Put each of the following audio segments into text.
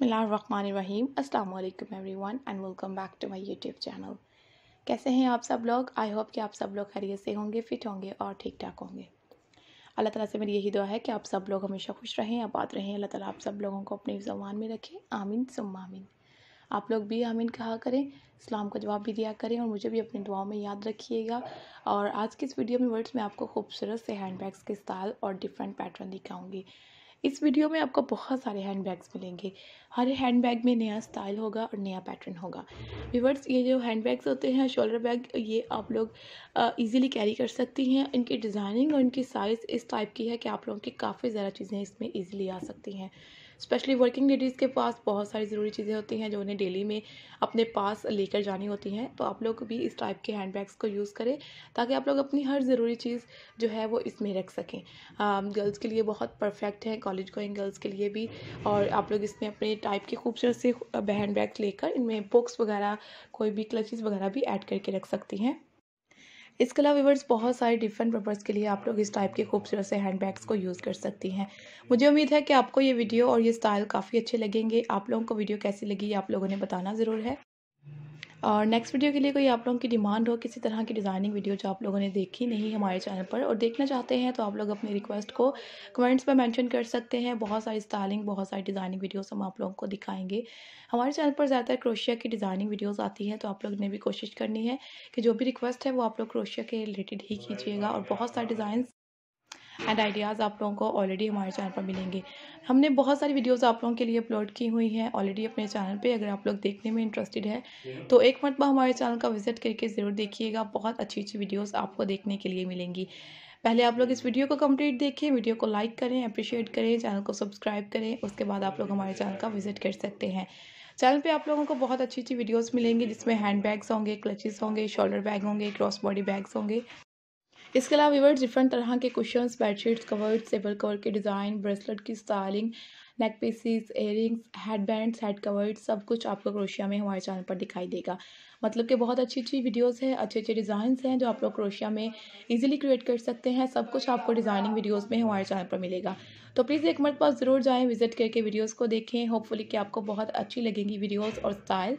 बिसमीम अल्लाम everyone and welcome back to my YouTube channel कैसे हैं आप सब लोग आई होप कि आप सब लोग खैरियत से होंगे फिट होंगे और ठीक ठाक होंगे अल्लाह ताला से मेरी यही दुआ है कि आप सब लोग हमेशा खुश रहें आबाद रहें अल्लाह ताला आप सब लोगों को अपनी जबान में रखें आमीन सुम आमीन आप लोग भी आमीन कहा करें इस्लाम का जवाब भी दिया करें और मुझे भी अपनी दुआओं में याद रखिएगा और आज की इस वीडियो में वर्ड्स में आपको खूबसूरत से हैंडबैग्स के स्टाइल और डिफरेंट पैटर्न दिखाऊँगी इस वीडियो में आपको बहुत सारे हैंड बैग्स मिलेंगे हर हैंड बैग में नया स्टाइल होगा और नया पैटर्न होगा विवर्स ये जो हैंड बैग्स होते हैं शोल्डर बैग ये आप लोग ईजिली कैरी कर सकती हैं इनकी डिज़ाइनिंग और इनकी साइज़ इस टाइप की है कि आप लोगों की काफ़ी ज़्यादा चीज़ें इसमें ईजिली आ सकती हैं स्पेशली वर्किंग लेडीज़ के पास बहुत सारी ज़रूरी चीज़ें होती हैं जो उन्हें डेली में अपने पास लेकर जानी होती हैं तो आप लोग भी इस टाइप के हैंड बैग्स को यूज़ करें ताकि आप लोग अपनी हर ज़रूरी चीज़ जो है वो इसमें रख सकें गर्ल्स के लिए बहुत परफेक्ट है कॉलेज गोइंग गर्ल्स के लिए भी और आप लोग इसमें अपने टाइप के खूबसूरत से हैंड बैग लेकर इनमें बुक्स वगैरह कोई भी क्लचेज़ वगैरह भी ऐड करके रख सकती हैं इसके अलावा व्यूवर्स बहुत सारे डिफरेंट पर्पज़ के लिए आप लोग इस टाइप के खूबसूरत से हैंड बैग्स को यूज़ कर सकती हैं मुझे उम्मीद है कि आपको ये वीडियो और ये स्टाइल काफ़ी अच्छे लगेंगे आप लोगों को वीडियो कैसी लगी आप लोगों ने बताना ज़रूर है और नेक्स्ट वीडियो के लिए कोई आप लोगों की डिमांड हो किसी तरह की डिज़ाइनिंग वीडियो जो आप लोगों ने देखी नहीं हमारे चैनल पर और देखना चाहते हैं तो आप लोग अपनी रिक्वेस्ट को कमेंट्स पर मेंशन कर सकते हैं बहुत सारी स्टाइलिंग बहुत सारी डिज़ाइनिंग वीडियोस हम आप लोगों को दिखाएंगे हमारे चैनल पर ज़्यादातर क्रोशिया की डिज़ाइनिंग वीडियोज़ आती हैं तो आप लोग ने भी कोशिश करनी है कि जो भी रिक्वेस्ट है वो आप लोग क्रोशिया के रिलेटेड ही कीजिएगा और बहुत सारे डिज़ाइन एंड आइडियाज़ आप लोगों को ऑलरेडी हमारे चैनल पर मिलेंगे हमने बहुत सारी वीडियोज़ आप लोगों के लिए अपलोड की हुई हैं ऑलरेडी अपने चैनल पर अगर आप लोग देखने में इंटरेस्टेड है तो एक मरतबा हमारे चैनल का विजिट करके ज़रूर देखिएगा बहुत अच्छी अच्छी वीडियोज़ आपको देखने के लिए मिलेंगी पहले आप लोग इस वीडियो को कंप्लीट देखें वीडियो को लाइक करें अप्रिशिएट करें चैनल को सब्सक्राइब करें उसके बाद आप लोग हमारे चैनल का विजिट कर सकते हैं चैनल पे आप लोगों को बहुत अच्छी अच्छी वीडियोस मिलेंगी जिसमें हैंड बैग्स होंगे क्लचेस होंगे शोल्डर बैग होंगे क्रॉस बॉडी बैग्स होंगे इसके अलावा व्यूवर्स डिफरेंट तरह के question bedsheets covers table cover के डिज़ाइन ब्रेसलेट की styling neck pieces earrings headband head covered सब कुछ आपको क्रोशिया में हमारे चैनल पर दिखाई देगा मतलब कि बहुत अच्छी अच्छी वीडियोस हैं अच्छे अच्छे डिजाइन हैं जो आप लोग क्रोशिया में इजीली क्रिएट कर सकते हैं सब कुछ आपको डिज़ाइनिंग वीडियोस में हमारे चैनल पर मिलेगा तो प्लीज़ एक मर्द पास ज़रूर जाएं विजिट करके वीडियोस को देखें होपफुली कि आपको बहुत अच्छी लगेंगी वीडियोस और style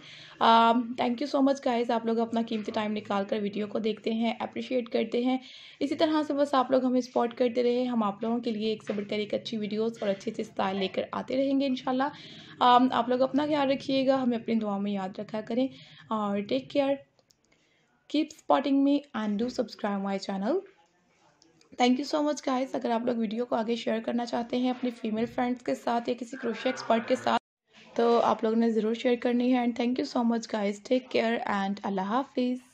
thank you so much guys आप लोग अपना कीमती टाइम निकाल कर वीडियो को देखते हैं अप्रिशिएट करते हैं इसी तरह से बस आप लोग हमें सपोर्ट करते रहे हम आप लोगों के लिए एक से बढ़कर एक अच्छी वीडियोज़ और अच्छे अच्छे स्टाइल लेकर लेकर आते रहेंगे इन आप लोग अपना ख्याल रखिएगा हमें अपनी दुआ में याद रखा करें और take care keep spotting me and do subscribe my channel thank you so much guys अगर आप लोग वीडियो को आगे शेयर करना चाहते हैं अपने फीमेल फ्रेंड्स के साथ या किसी क्रोशिया एक्सपर्ट के साथ तो आप लोगों ने ज़रूर शेयर करनी है and thank you so much guys take care and अल्लाह हाफिज़